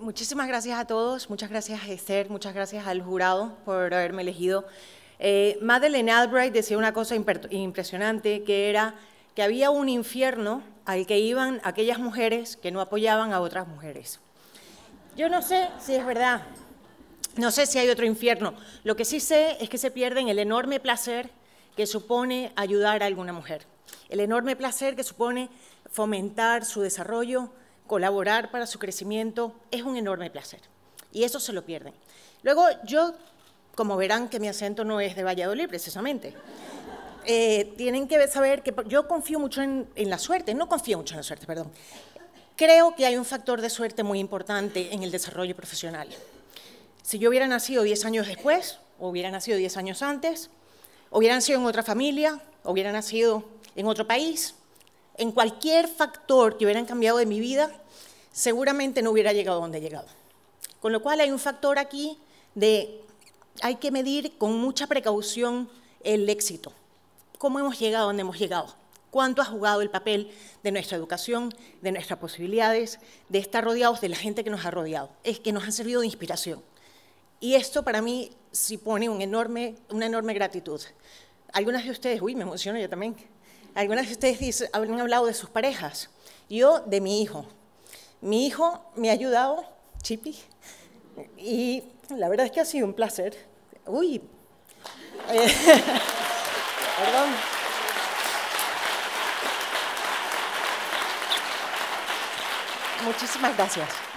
Muchísimas gracias a todos, muchas gracias a Esther, muchas gracias al jurado por haberme elegido. Eh, Madeleine Albright decía una cosa impresionante, que era que había un infierno al que iban aquellas mujeres que no apoyaban a otras mujeres. Yo no sé si es verdad, no sé si hay otro infierno. Lo que sí sé es que se pierden el enorme placer que supone ayudar a alguna mujer, el enorme placer que supone fomentar su desarrollo, colaborar para su crecimiento, es un enorme placer. Y eso se lo pierden. Luego, yo, como verán que mi acento no es de Valladolid precisamente, eh, tienen que saber que yo confío mucho en, la suerte, no confío mucho en la suerte, perdón. Creo que hay un factor de suerte muy importante en el desarrollo profesional. Si yo hubiera nacido 10 años después, o hubiera nacido 10 años antes, hubiera nacido en otra familia, hubiera nacido en otro país, en cualquier factor que hubieran cambiado de mi vida, seguramente no hubiera llegado donde he llegado. Con lo cual hay un factor aquí de hay que medir con mucha precaución el éxito. ¿Cómo hemos llegado donde hemos llegado? ¿Cuánto ha jugado el papel de nuestra educación, de nuestras posibilidades, de estar rodeados de la gente que nos ha rodeado? Es que nos han servido de inspiración. Y esto para mí sí pone una enorme gratitud. Algunas de ustedes, uy, me emociono yo también, algunas de ustedes habrán hablado de sus parejas. Yo, de mi hijo. Mi hijo me ha ayudado, Chipi, y la verdad es que ha sido un placer. Uy. Eh, perdón. Muchísimas gracias.